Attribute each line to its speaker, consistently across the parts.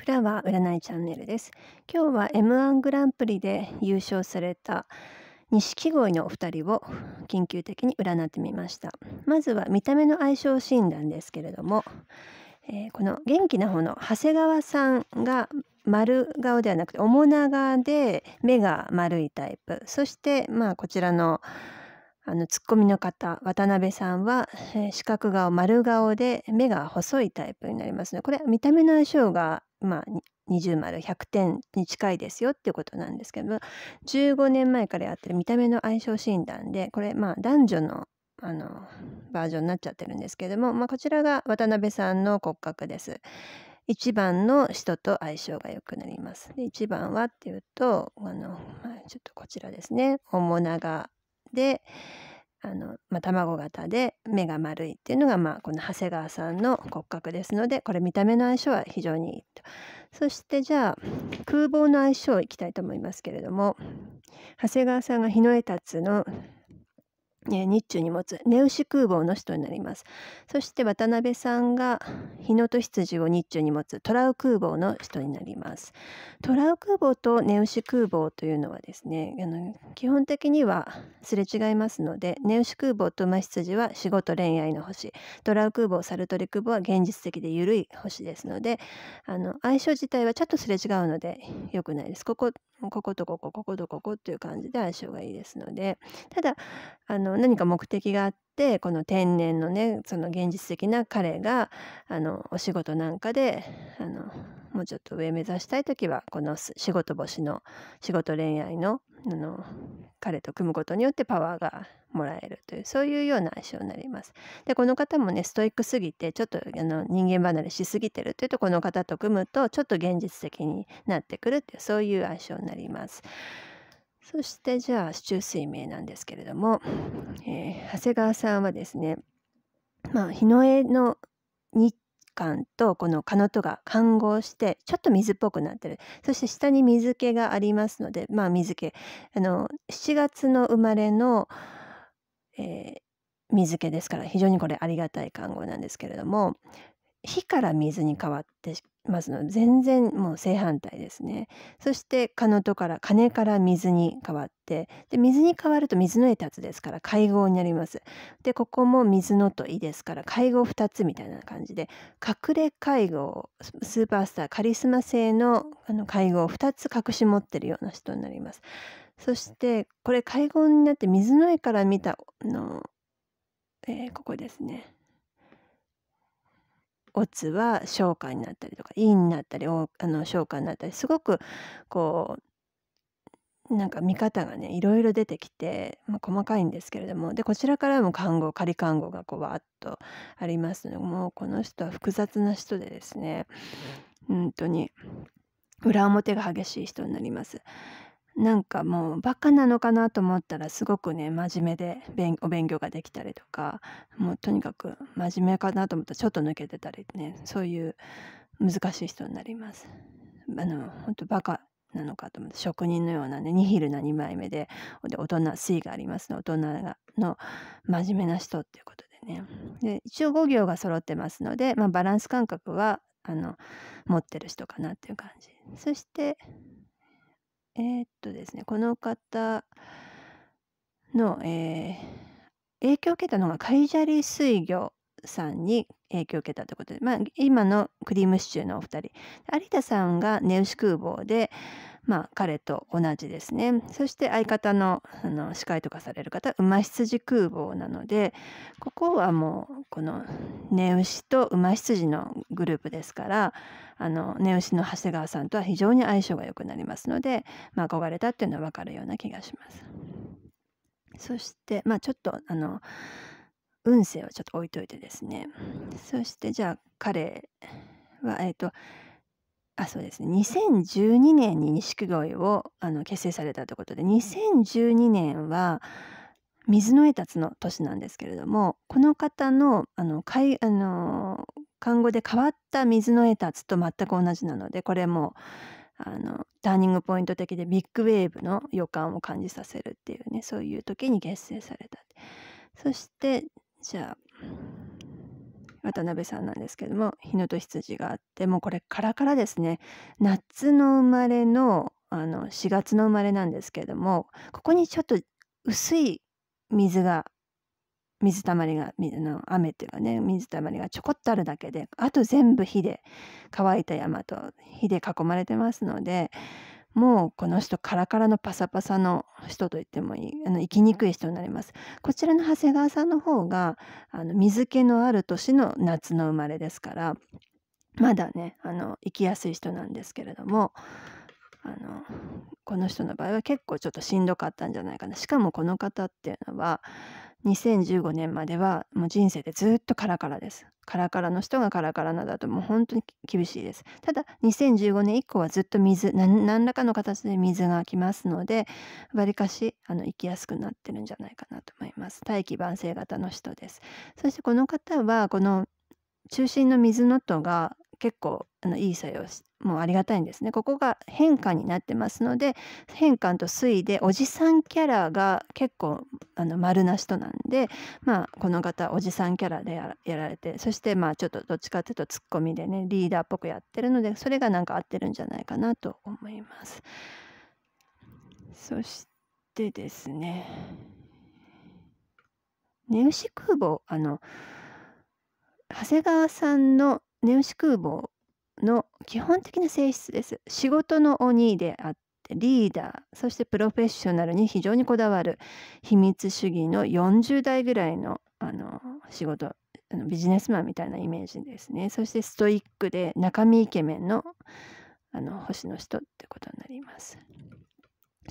Speaker 1: フラワー占いチャンネルです今日は M1 グランプリで優勝された錦鯉のお二人を緊急的に占ってみましたまずは見た目の相性診断ですけれども、えー、この元気な方の長谷川さんが丸顔ではなくて面長で目が丸いタイプそしてまあこちらのあのツッコミの方渡辺さんは、えー、四角顔丸顔で目が細いタイプになりますのでこれ見た目の相性がまあ、二重丸100点に近いですよっていうことなんですけど15年前からやってる見た目の相性診断でこれまあ男女のあのバージョンになっちゃってるんですけども、まあ、こちらが渡辺さんの骨格です。一番の人と相性が良くなります。で番はっていうとあの、まあ、ちょっとこちらですね。面長で、あの、まあ、卵型で目が丸いっていうのが、まあ、この長谷川さんの骨格ですのでこれ見た目の相性は非常にいいとそしてじゃあ空房の相性いきたいと思いますけれども長谷川さんが日の絵の日中に持つネウシ空母の人になりますそして渡辺さんが日野と羊を日中に持つトラウ空母の人になりますトラウ空母とネウシ空母というのはですねあの基本的にはすれ違いますのでネウシ空母と馬羊は仕事恋愛の星トラウ空母サルトリ空母は現実的で緩い星ですのであの相性自体はちょっとすれ違うので良くないですこここことこここことここという感じで相性がいいですのでただあのの何か目的があってこの天然のねその現実的な彼があのお仕事なんかであのもうちょっと上目指したい時はこの仕事星の仕事恋愛のあの彼と組むことによってパワーがもらえるというそういうような相性になります。でこの方もねストイックすぎてちょっとあの人間離れしすぎてるというとこの方と組むとちょっと現実的になってくるっていうそういう相性になります。そしてじゃあ市中水明なんですけれども、えー、長谷川さんはですね、まあ、日の絵の日間とこの蚊の戸が混合してちょっと水っぽくなってるそして下に水気がありますのでまあ水気あの7月の生まれの、えー、水気ですから非常にこれありがたい看護なんですけれども火から水に変わってますの全然もう正反対ですねそしてかのと」から金から水に変わってで水に変わると水の絵立つですから会合になりますでここも水のといですから会合2つみたいな感じで隠れ会合スーパースターカリスマ性のあの会合2つ隠し持ってるような人になりますそしてこれ会合になって水の絵から見たの、えー、ここですねオツは昇華になったりとか陰になったりあの昇華になったりすごくこうなんか見方がねいろいろ出てきて、まあ、細かいんですけれどもでこちらからも看護仮看護がこうわっとありますのでもうこの人は複雑な人でですね本当に裏表が激しい人になります。なんかもうバカなのかなと思ったらすごくね真面目でお勉強ができたりとかもうとにかく真面目かなと思ったらちょっと抜けてたりねそういう難しい人になります。あの本当バカなのかと思って職人のようなねニヒルな2枚目でで大人 C がありますの大人がの真面目な人っていうことでねで一応5行が揃ってますので、まあ、バランス感覚はあの持ってる人かなっていう感じそしてえー、っとですね、この方の、えー、影響を受けたのがカイジャリ水魚さんに影響を受けたということで、まあ、今のクリームシチューのお二人有田さんが根牛空母で、まあ、彼と同じですねそして相方のあの司会とかされる方馬羊空母なのでここはもうこの根牛と馬羊のグループですからあの根牛の長谷川さんとは非常に相性が良くなりますので、まあ、憧れたっていうのは分かるような気がします。そして、まあ、ちょっとあの運勢をちょっと置いといてですねそしてじゃあ彼はえっ、ー、とあそうですね2012年に錦鯉をあの結成されたということで2012年は水の栄達の都市なんですけれどもこの方のあの介あの看護で変わった水の栄達と全く同じなのでこれもあのターニングポイント的でビッグウェーブの予感を感じさせるっていうねそういう時に結成されたそしてじゃあ渡辺さんなんですけども「日野と羊」があってもうこれカラカラですね夏の生まれのあの4月の生まれなんですけれどもここにちょっと薄い水が水たまりがの雨っていうかね水たまりがちょこっとあるだけであと全部火で乾いた山と火で囲まれてますのでもうこの人カラカラのパサパサの人と言ってもいいあの生きにくい人になりますこちらの長谷川さんの方があの水気のある年の夏の生まれですからまだねあの生きやすい人なんですけれどもあのこの人の場合は結構ちょっとしんどかったんじゃないかなしかもこの方っていうのは2015年まではもう人生でずっとカラカラですカラカラの人がカラカラなだともう本当に厳しいですただ2015年以降はずっと水何らかの形で水が来ますのでわりかしあの生きやすくなってるんじゃないかなと思います大気晩成型の人ですそしてこの方はこの中心の水の音が結構あのいい作用もうありがたいんですね。ここが変化になってますので変換と推移でおじさんキャラが結構あの丸な人なんで、まあ、この方おじさんキャラでやられてそしてまあちょっとどっちかっていうとツッコミでねリーダーっぽくやってるのでそれがなんか合ってるんじゃないかなと思います。そしてですね「ネウシ空母」あの長谷川さんのネウシ空母の基本的な性質です。仕事の鬼であってリーダーそしてプロフェッショナルに非常にこだわる秘密主義の40代ぐらいのあの仕事あのビジネスマンみたいなイメージですね。そしてストイックで中身イケメンのあの星の人ってことになります。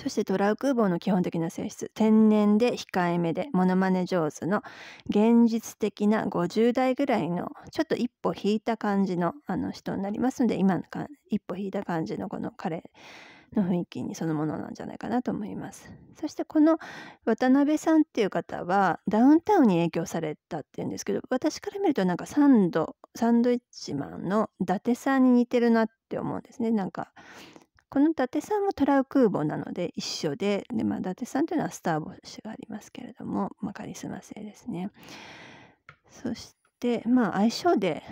Speaker 1: そしてトラウクーボーの基本的な性質天然で控えめでモノマネ上手の現実的な50代ぐらいのちょっと一歩引いた感じのあの人になりますので今のか一歩引いた感じのこの彼の雰囲気にそのものなんじゃないかなと思います。そしてこの渡辺さんっていう方はダウンタウンに影響されたっていうんですけど私から見るとなんかサンドサンドイッチマンの伊達さんに似てるなって思うんですねなんかこの伊達さんもトラウ空母なので一緒でで、まあ、伊達さんというのはスター星がありますけれども、まあ、カリスマ性ですね。そしてまあ相性で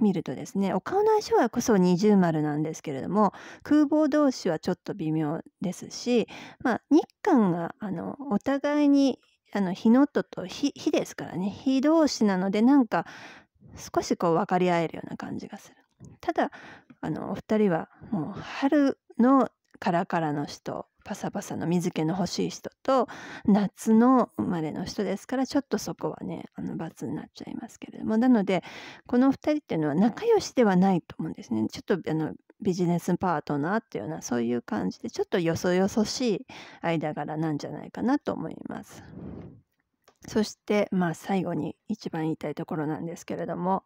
Speaker 1: 見るとですねお顔の相性はこそ二重丸なんですけれども空母同士はちょっと微妙ですし、まあ、日韓があのお互いにあの日のとと日日ですからね日同士なのでなんか少しこう分かり合えるような感じがする。ただあのお二人はもう春のカラカラの人パサパサの水気の欲しい人と夏の生まれの人ですからちょっとそこはねあの罰になっちゃいますけれどもなのでこの2人っていうのは仲良しではないと思うんですねちょっとあのビジネスパートナーっていうようなそういう感じでちょっとよそよそしい間柄なんじゃないかなと思います。そしてまあ最後に一番言いたいところなんですけれども、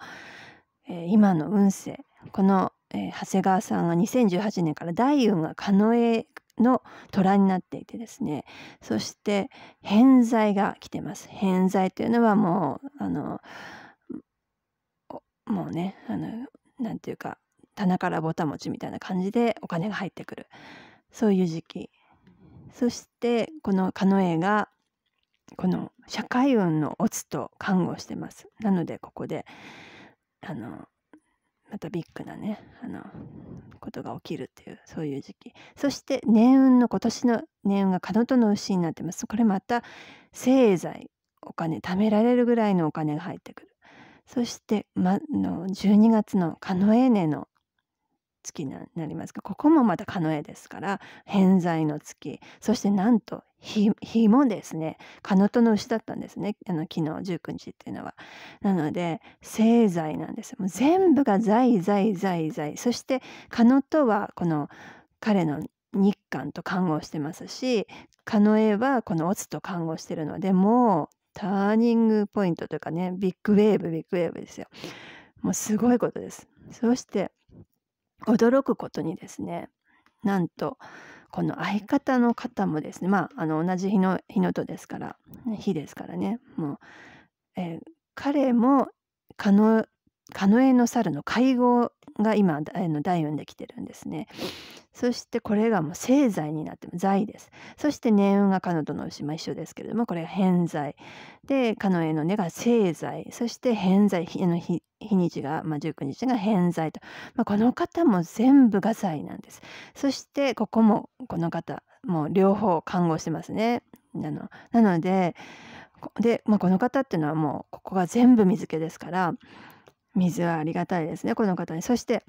Speaker 1: えー、今の運勢このえー、長谷川さんが2018年から大運が狩野の虎になっていてですねそして偏在が来てます偏在というのはもうあのもうねあのなんていうか棚からぼたもちみたいな感じでお金が入ってくるそういう時期そしてこの狩野がこの社会運のオツと看護してますなのでここであのまたビッグなねあのことが起きるっていうそういう時期そして年運の今年の年運が角との牛になってますこれまた製剤お金貯められるぐらいのお金が入ってくるそして、ま、の12月のカノエーネの月になりますがここもまたカノエですから偏在の月そしてなんと日もですねカノトの牛だったんですねあの昨日19日っていうのはなので正財なんですもう全部が在在在在そしてカノトはこの彼の日韓と看護してますしカノエはこのオツと看護してるのでもうターニングポイントというかねビッグウェーブビッグウェーブですよもうすごいことですそして驚くことにですねなんとこの相方の方もですねまああの同じ日の日のとですから日ですからねもう、えー、彼も狩野狩野の猿の会合が今第4で来てるんですね。そしてこれがもう正財になっても財です。そして年運が彼女の牛も一緒ですけれどもこれが偏財で彼女への根が正財そして偏財日の日日にちが、まあ、19日が偏在と、まあ、この方も全部が財なんですそしてここもこの方もう両方看護してますねなのなのでで、まあ、この方っていうのはもうここが全部水気ですから水はありがたいですねこの方にそして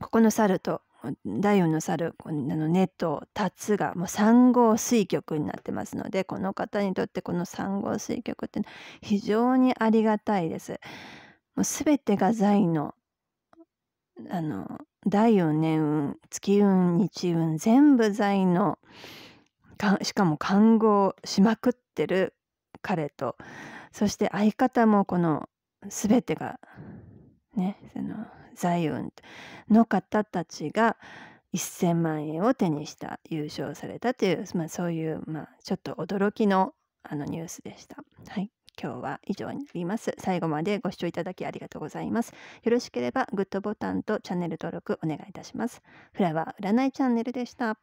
Speaker 1: ここの猿と第4の猿あのネットタツがもう3号水局になってますのでこの方にとってこの3号水局って非常にありがたいです。もう全てが財のあの第4年運月運日運全部財のしかも看護しまくってる彼とそして相方もこの全てがねその財運の方たちが1,000万円を手にした優勝されたという、まあ、そういう、まあ、ちょっと驚きのあのニュースでした。はい今日は以上になります。最後までご視聴いただきありがとうございます。よろしければグッドボタンとチャンネル登録お願いいたします。フラワー占いチャンネルでした。